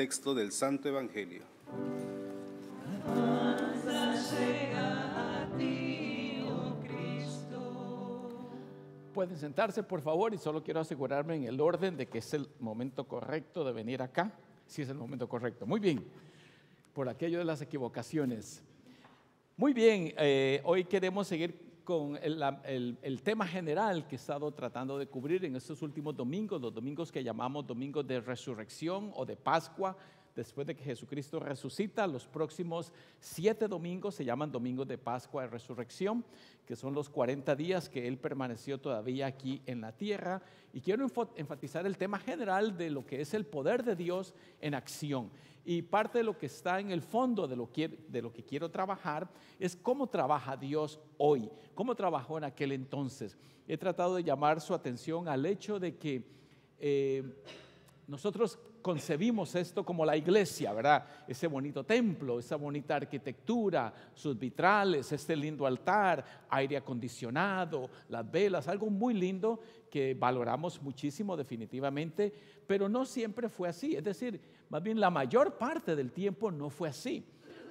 texto del Santo Evangelio. Cristo. Pueden sentarse, por favor, y solo quiero asegurarme en el orden de que es el momento correcto de venir acá, si es el momento correcto. Muy bien, por aquello de las equivocaciones. Muy bien, eh, hoy queremos seguir con el, el, tema general que he estado tratando de cubrir en estos últimos domingos, los domingos que llamamos domingos de resurrección o de Pascua, después de que Jesucristo resucita, los próximos siete domingos se llaman domingos de Pascua y Resurrección, que son los 40 días que Él permaneció todavía aquí en la tierra. Y quiero enfatizar el tema general de lo que es el poder de Dios en acción. Y parte de lo que está en el fondo de lo, que, quiero trabajar es cómo trabaja Dios hoy, cómo trabajó en aquel entonces. He tratado de llamar su atención al hecho de que eh, nosotros concebimos esto como la iglesia, ¿verdad? Ese bonito templo, esa bonita arquitectura, sus vitrales, este lindo altar, aire acondicionado, las velas, algo muy lindo que valoramos muchísimo definitivamente, pero no siempre fue así. Es decir, más bien la mayor parte del tiempo no fue así.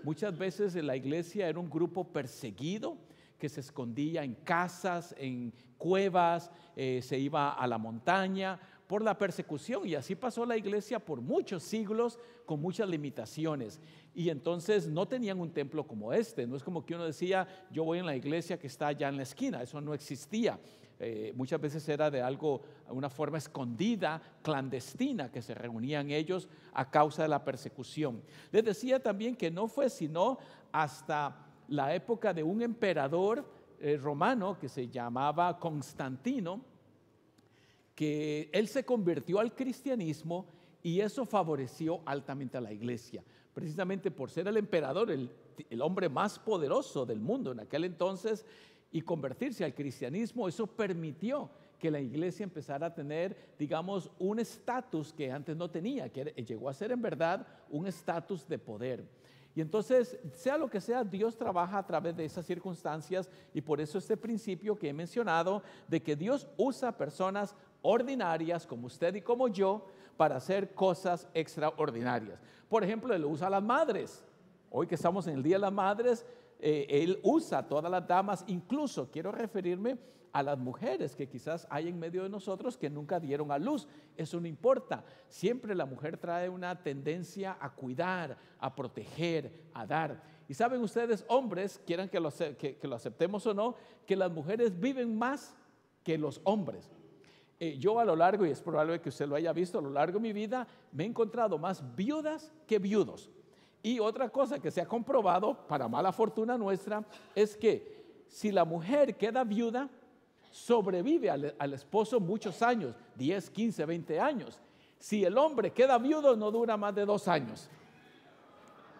Muchas veces la iglesia era un grupo perseguido, que se escondía en casas, en cuevas, eh, se iba a la montaña por la persecución. Y así pasó la iglesia por muchos siglos con muchas limitaciones. Y entonces no tenían un templo como este. No es como que uno decía, yo voy en la iglesia que está allá en la esquina. Eso no existía. Eh, muchas veces era de algo, una forma escondida, clandestina, que se reunían ellos a causa de la persecución. Les decía también que no fue sino hasta la época de un emperador eh, romano que se llamaba Constantino, que él se convirtió al cristianismo y eso favoreció altamente a la iglesia, precisamente por ser el emperador, el, hombre más poderoso del mundo en aquel entonces, y convertirse al cristianismo, eso permitió que la iglesia empezara a tener, digamos, un estatus que antes no tenía, que llegó a ser en verdad un estatus de poder. Y entonces, sea lo que sea, Dios trabaja a través de esas circunstancias y por eso este principio que he mencionado de que Dios usa personas ordinarias como usted y como yo para hacer cosas extraordinarias. Por ejemplo, él usa a las madres. Hoy que estamos en el Día de las Madres, eh, él usa a todas las damas, incluso quiero referirme a las mujeres que quizás hay en medio de nosotros que nunca dieron a luz. Eso no importa. Siempre la mujer trae una tendencia a cuidar, a proteger, a dar. Y saben ustedes, hombres, quieran que que lo aceptemos o no, que las mujeres viven más que los hombres. Eh, yo a lo largo, y es probable que usted lo haya visto, a lo largo de mi vida me he encontrado más viudas que viudos. Y otra cosa que se ha comprobado, para mala fortuna nuestra, es que si la mujer queda viuda, sobrevive al, al esposo muchos años, 10, 15, 20 años. Si el hombre queda viudo, no dura más de dos años.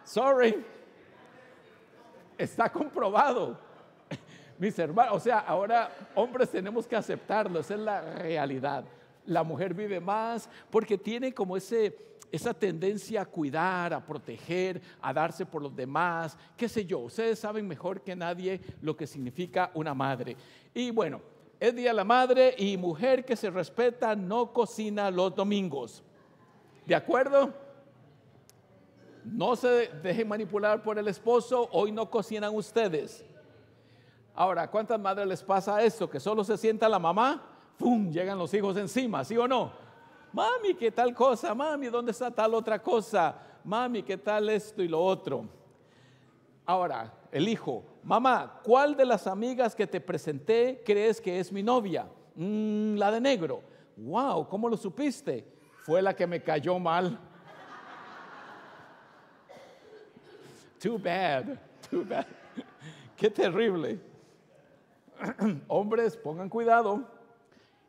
Sorry. Está comprobado. Mis hermanos, o sea, ahora hombres tenemos que aceptarlo, esa es la realidad. La mujer vive más porque tiene como ese, esa tendencia a cuidar, a proteger, a darse por los demás, qué sé yo. Ustedes saben mejor que nadie lo que significa una madre. Y bueno, es Día de la Madre y mujer que se respeta no cocina los domingos. ¿De acuerdo? No se dejen manipular por el esposo, hoy no cocinan ustedes. Ahora, ¿cuántas madres les pasa esto? Que solo se sienta la mamá, ¡fum! Llegan los hijos encima, ¿sí o no? Mami, ¿qué tal cosa? Mami, ¿dónde está tal otra cosa? Mami, ¿qué tal esto y lo otro? Ahora, el hijo, mamá, ¿cuál de las amigas que te presenté crees que es mi novia? Mm, la de negro. Wow, ¿cómo lo supiste? Fue la que me cayó mal. Too bad, too bad. Qué terrible. hombres, pongan cuidado,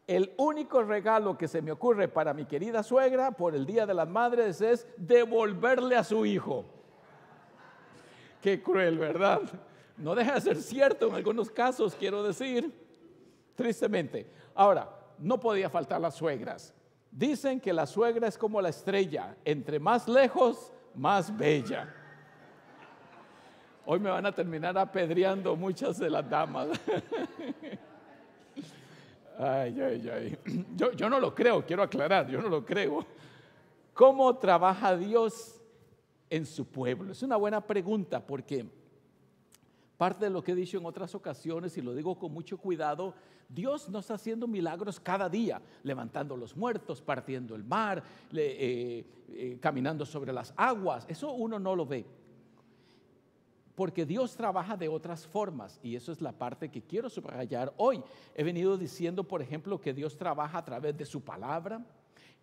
el único regalo que se me ocurre para mi querida suegra por el Día de las Madres es devolverle a su hijo. Qué cruel, ¿verdad? No deja de ser cierto en algunos casos, quiero decir, tristemente. Ahora, no podía faltar las suegras. Dicen que la suegra es como la estrella, entre más lejos, más bella. Hoy me van a terminar apedreando muchas de las damas. Ay, ay, ay. Yo, no lo creo, quiero aclarar, yo no lo creo. ¿Cómo trabaja Dios en su pueblo? Es una buena pregunta porque parte de lo que he dicho en otras ocasiones y lo digo con mucho cuidado, Dios nos está haciendo milagros cada día, levantando los muertos, partiendo el mar, eh, eh, caminando sobre las aguas. Eso uno no lo ve porque Dios trabaja de otras formas y eso es la parte que quiero subrayar hoy. He venido diciendo, por ejemplo, que Dios trabaja a través de su palabra,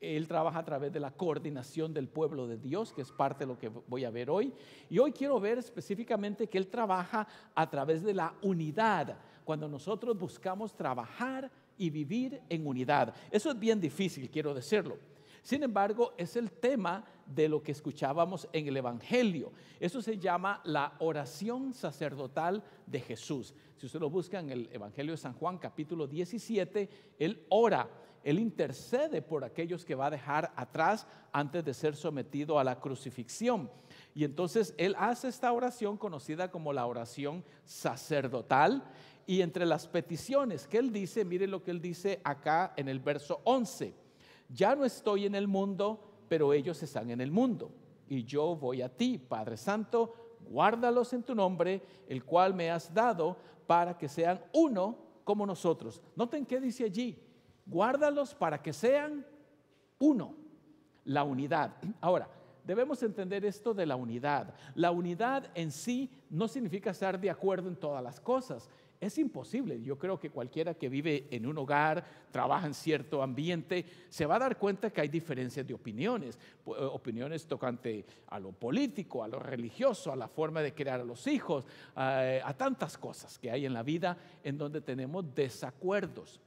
Él trabaja a través de la coordinación del pueblo de Dios, que es parte de lo que voy a ver hoy. Y hoy quiero ver específicamente que Él trabaja a través de la unidad, cuando nosotros buscamos trabajar y vivir en unidad. Eso es bien difícil, quiero decirlo. Sin embargo, es el tema de lo que escuchábamos en el Evangelio. Eso se llama la oración sacerdotal de Jesús. Si usted lo busca en el Evangelio de San Juan capítulo 17, Él ora, Él intercede por aquellos que va a dejar atrás antes de ser sometido a la crucifixión. Y entonces Él hace esta oración conocida como la oración sacerdotal. Y entre las peticiones que Él dice, mire lo que Él dice acá en el verso 11 ya no estoy en el mundo, pero ellos están en el mundo. Y yo voy a ti, Padre Santo, guárdalos en tu nombre, el cual me has dado, para que sean uno como nosotros. Noten qué dice allí, guárdalos para que sean uno, la unidad. Ahora, debemos entender esto de la unidad. La unidad en sí no significa estar de acuerdo en todas las cosas. Es imposible. Yo creo que cualquiera que vive en un hogar, trabaja en cierto ambiente, se va a dar cuenta que hay diferencias de opiniones, eh, opiniones tocante a lo político, a lo religioso, a la forma de crear a los hijos, a tantas cosas que hay en la vida en donde tenemos desacuerdos.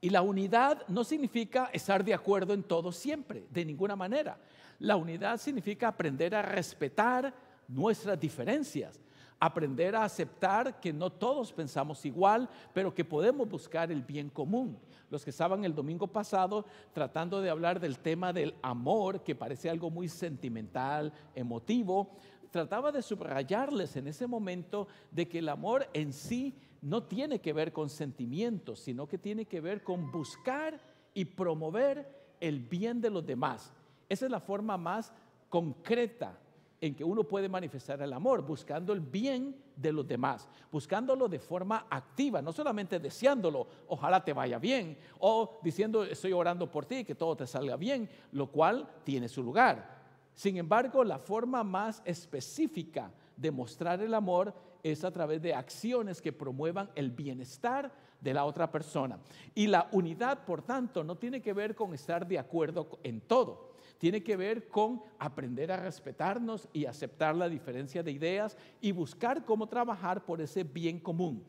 Y la unidad no significa estar de acuerdo en todo siempre, de ninguna manera. La unidad significa aprender a respetar nuestras diferencias, aprender a aceptar que no todos pensamos igual, pero que podemos buscar el bien común. Los que estaban el domingo pasado tratando de hablar del tema del amor, que parece algo muy sentimental, emotivo, trataba de subrayarles en ese momento de que el amor en sí no tiene que ver con sentimientos, sino que tiene que ver con buscar y promover el bien de los demás. Esa es la forma más concreta en que uno puede manifestar el amor, buscando el bien de los demás, buscándolo de forma activa, no solamente deseándolo, ojalá te vaya bien, o diciendo estoy orando por ti, que todo te salga bien, lo cual tiene su lugar. Sin embargo, la forma más específica de mostrar el amor es a través de acciones que promuevan el bienestar de la otra persona. Y la unidad, por tanto, no tiene que ver con estar de acuerdo en todo tiene que ver con aprender a respetarnos y aceptar la diferencia de ideas y buscar cómo trabajar por ese bien común.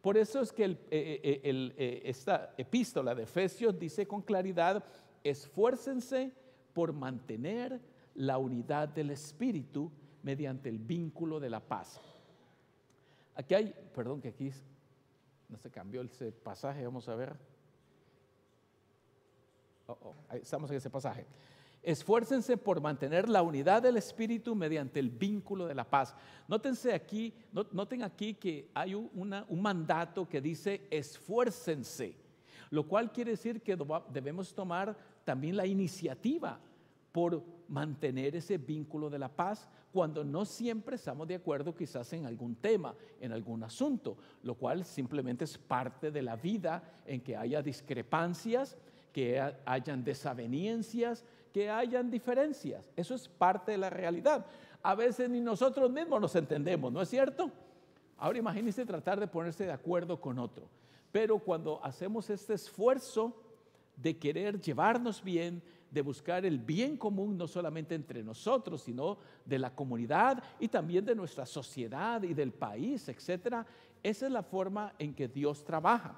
Por eso es que eh, eh, eh, esta epístola de Efesios dice con claridad, esfuércense por mantener la unidad del espíritu mediante el vínculo de la paz. Aquí hay, perdón que aquí no se cambió ese pasaje, vamos a ver. Oh, oh, estamos en ese pasaje. Esfuércense por mantener la unidad del espíritu mediante el vínculo de la paz. aquí, noten aquí que hay un mandato que dice esfuércense, lo cual quiere decir que debemos tomar también la iniciativa por mantener ese vínculo de la paz cuando no siempre estamos de acuerdo quizás en algún tema, en algún asunto, lo cual simplemente es parte de la vida en que haya discrepancias, que hayan desavenencias, que hayan diferencias. Eso es parte de la realidad. A veces ni nosotros mismos nos entendemos, ¿no es cierto? Ahora imagínese tratar de ponerse de acuerdo con otro. Pero cuando hacemos este esfuerzo de querer llevarnos bien, de buscar el bien común no solamente entre nosotros, sino de la comunidad y también de nuestra sociedad y del país, etcétera, esa es la forma en que Dios trabaja.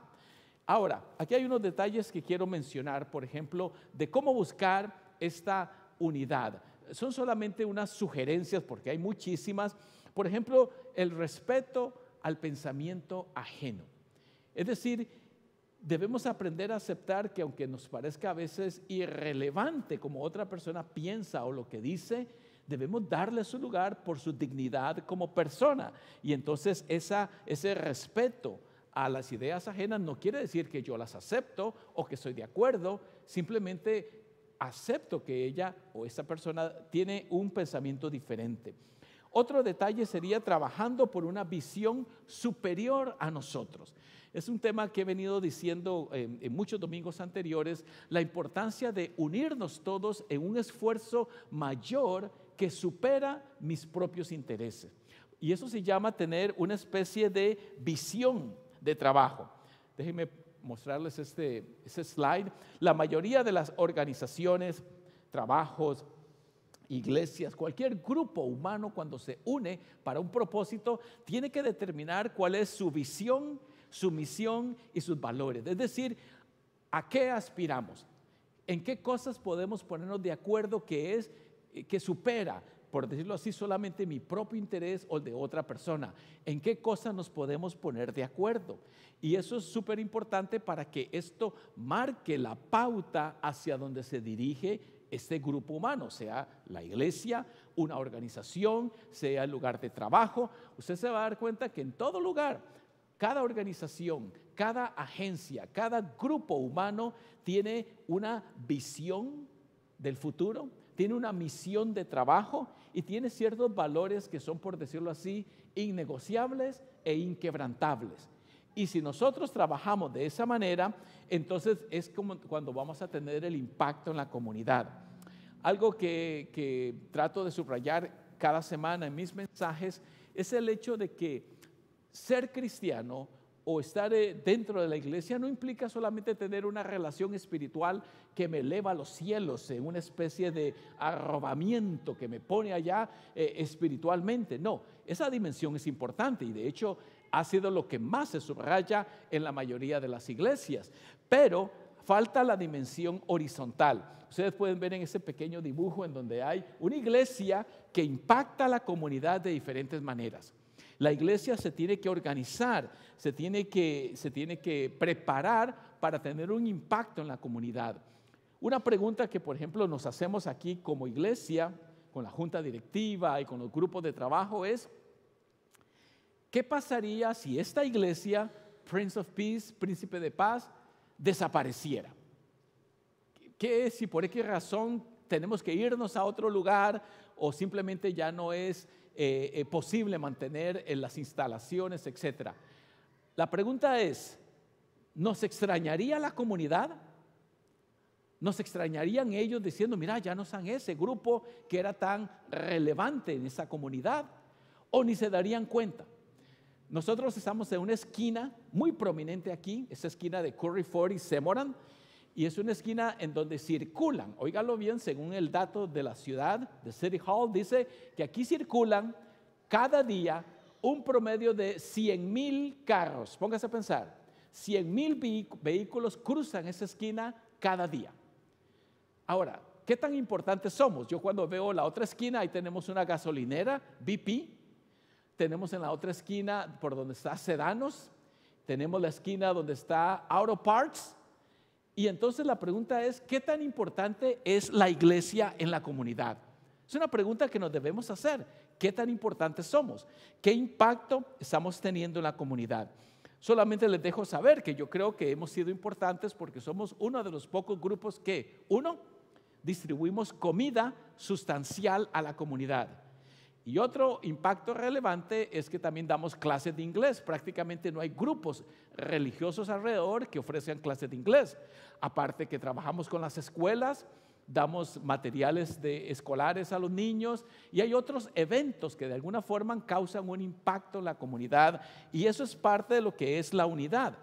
Ahora, aquí hay unos detalles que quiero mencionar, por ejemplo, de cómo buscar esta unidad. Son solamente unas sugerencias porque hay muchísimas. Por ejemplo, el respeto al pensamiento ajeno. Es decir, debemos aprender a aceptar que aunque nos parezca a veces irrelevante como otra persona piensa o lo que dice, debemos darle su lugar por su dignidad como persona. Y entonces esa, ese respeto a las ideas ajenas no quiere decir que yo las acepto o que estoy de acuerdo, simplemente acepto que ella o esa persona tiene un pensamiento diferente. Otro detalle sería trabajando por una visión superior a nosotros. Es un tema que he venido diciendo em, en, muchos domingos anteriores, la importancia de unirnos todos en un esfuerzo mayor que supera mis propios intereses. Y eso se llama tener una especie de visión de trabajo. Déjenme mostrarles este, slide, la mayoría de las organizaciones, trabajos, iglesias, cualquier grupo humano cuando se une para un propósito, tiene que determinar cuál es su visión, su misión y sus valores. Es decir, ¿a qué aspiramos? ¿En qué cosas podemos ponernos de acuerdo que es que supera por decirlo así, solamente mi propio interés o el de otra persona. ¿En qué cosas nos podemos poner de acuerdo? Y eso es súper importante para que esto marque la pauta hacia donde se dirige este grupo humano, sea la iglesia, una organización, sea el lugar de trabajo. Usted se va a dar cuenta que en todo lugar, cada organización, cada agencia, cada grupo humano tiene una visión del futuro, tiene una misión de trabajo y tiene ciertos valores que son, por decirlo así, innegociables e inquebrantables. Y si nosotros trabajamos de esa manera, entonces es como cuando vamos a tener el impacto en la comunidad. Algo que, que trato de subrayar cada semana en mis mensajes es el hecho de que ser cristiano o estar dentro de la iglesia no implica solamente tener una relación espiritual que me eleva a los cielos, en una especie de arrobamiento que me pone allá eh, espiritualmente. No, esa dimensión es importante y de hecho ha sido lo que más se subraya en la mayoría de las iglesias. Pero falta la dimensión horizontal. Ustedes pueden ver en ese pequeño dibujo en donde hay una iglesia que impacta a la comunidad de diferentes maneras. La iglesia se tiene que organizar, se tiene que, se tiene que preparar para tener un impacto en la comunidad. Una pregunta que, por ejemplo, nos hacemos aquí como iglesia, con la junta directiva y con los grupos de trabajo es, ¿qué pasaría si esta iglesia, Prince of Peace, Príncipe de Paz, desapareciera? ¿Qué es si por qué razón tenemos que irnos a otro lugar o simplemente ya no es eh, eh, posible mantener en las instalaciones, etcétera La pregunta es, ¿nos extrañaría la comunidad? nos extrañarían ellos diciendo, mira, ya no están ese grupo que era tan relevante en esa comunidad, o ni se darían cuenta. Nosotros estamos en una esquina muy prominente aquí, esa esquina de Curry Ford y Semoran, y es una esquina en donde circulan, óigalo bien, según el dato de la ciudad, de City Hall, dice que aquí circulan cada día un promedio de 100 mil carros. Póngase a pensar, 100 mil vehículos cruzan esa esquina cada día. Ahora, ¿qué tan importantes somos? Yo cuando veo la otra esquina, ahí tenemos una gasolinera, BP, tenemos en la otra esquina por donde está Sedanos, tenemos la esquina donde está Auto Parts, y entonces la pregunta es, ¿qué tan importante es la iglesia en la comunidad? Es una pregunta que nos debemos hacer. ¿Qué tan importantes somos? ¿Qué impacto estamos teniendo en la comunidad? Solamente les dejo saber que yo creo que hemos sido importantes porque somos uno de los pocos grupos que, uno, distribuimos comida sustancial a la comunidad. Y otro impacto relevante es que también damos clases de inglés. Prácticamente no hay grupos religiosos alrededor que ofrezcan clases de inglés. Aparte que trabajamos con las escuelas, damos materiales de escolares a los niños y hay otros eventos que de alguna forma causan un impacto en la comunidad y eso es parte de lo que es la unidad.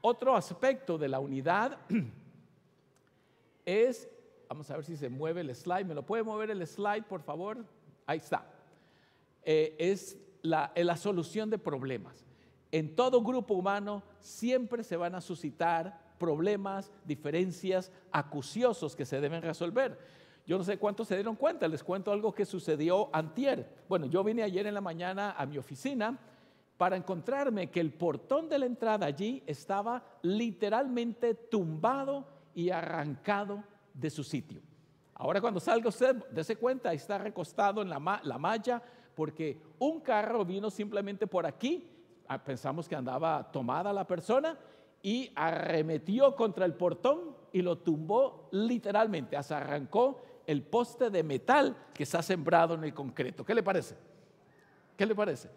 Otro aspecto de la unidad es, vamos a ver si se mueve el slide, ¿me lo puede mover el slide por favor? Ahí está. Eh, es la, solución de problemas. En todo grupo humano siempre se van a suscitar problemas, diferencias, acuciosos que se deben resolver. Yo no sé cuántos se dieron cuenta, les cuento algo que sucedió antier. Bueno, yo vine ayer en la mañana a mi oficina para encontrarme que el portón de la entrada allí estaba literalmente tumbado y arrancado de su sitio. Ahora cuando salga usted, dése cuenta, está recostado en la, la malla, porque un carro vino simplemente por aquí, ah, pensamos que andaba tomada la persona, y arremetió contra el portón y lo tumbó literalmente, hasta arrancó el poste de metal que está sembrado en el concreto. ¿Qué le parece? ¿Qué le parece?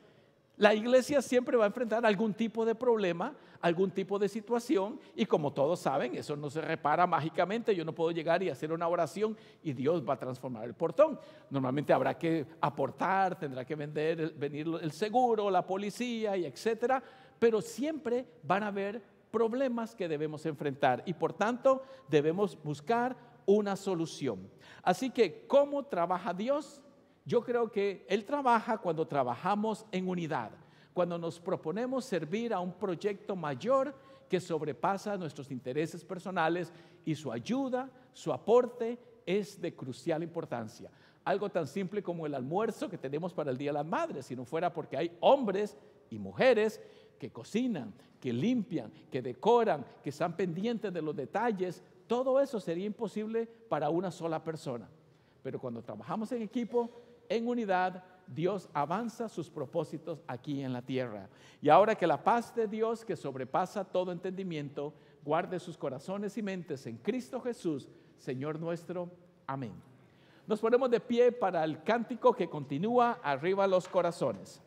La iglesia siempre va a enfrentar algún tipo de problema, algún tipo de situación y como todos saben, eso no se repara mágicamente. Yo no puedo llegar y hacer una oración y Dios va a transformar el portón. Normalmente habrá que aportar, tendrá que vender, venir el seguro, la policía y etcétera, pero siempre van a haber problemas que debemos enfrentar y por tanto debemos buscar una solución. Así que, ¿cómo trabaja Dios? Yo creo que Él trabaja cuando trabajamos en unidad, cuando nos proponemos servir a un proyecto mayor que sobrepasa nuestros intereses personales y su ayuda, su aporte es de crucial importancia. Algo tan simple como el almuerzo que tenemos para el Día de las Madres, si no fuera porque hay hombres y mujeres que cocinan, que limpian, que decoran, que están pendientes de los detalles, todo eso sería imposible para una sola persona. Pero cuando trabajamos en equipo, en unidad, Dios avanza sus propósitos aquí en la tierra. Y ahora que la paz de Dios, que sobrepasa todo entendimiento, guarde sus corazones y mentes en Cristo Jesús, Señor nuestro. Amén. Nos ponemos de pie para el cántico que continúa arriba los corazones.